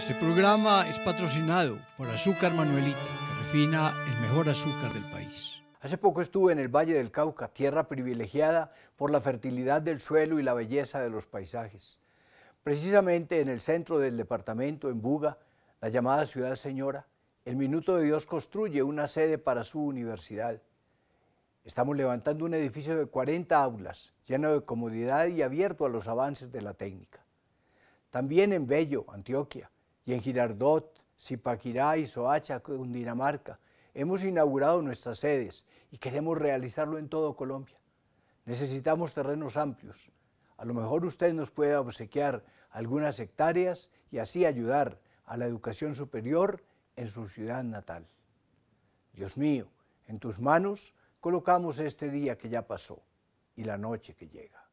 Este programa es patrocinado por Azúcar Manuelita, que refina el mejor azúcar del país. Hace poco estuve en el Valle del Cauca, tierra privilegiada por la fertilidad del suelo y la belleza de los paisajes. Precisamente en el centro del departamento, en Buga, la llamada Ciudad Señora, el Minuto de Dios construye una sede para su universidad. Estamos levantando un edificio de 40 aulas, lleno de comodidad y abierto a los avances de la técnica. También en Bello, Antioquia, y en Girardot, Zipaquirá y Soacha, Cundinamarca. Hemos inaugurado nuestras sedes y queremos realizarlo en todo Colombia. Necesitamos terrenos amplios. A lo mejor usted nos puede obsequiar algunas hectáreas y así ayudar a la educación superior en su ciudad natal. Dios mío, en tus manos colocamos este día que ya pasó y la noche que llega.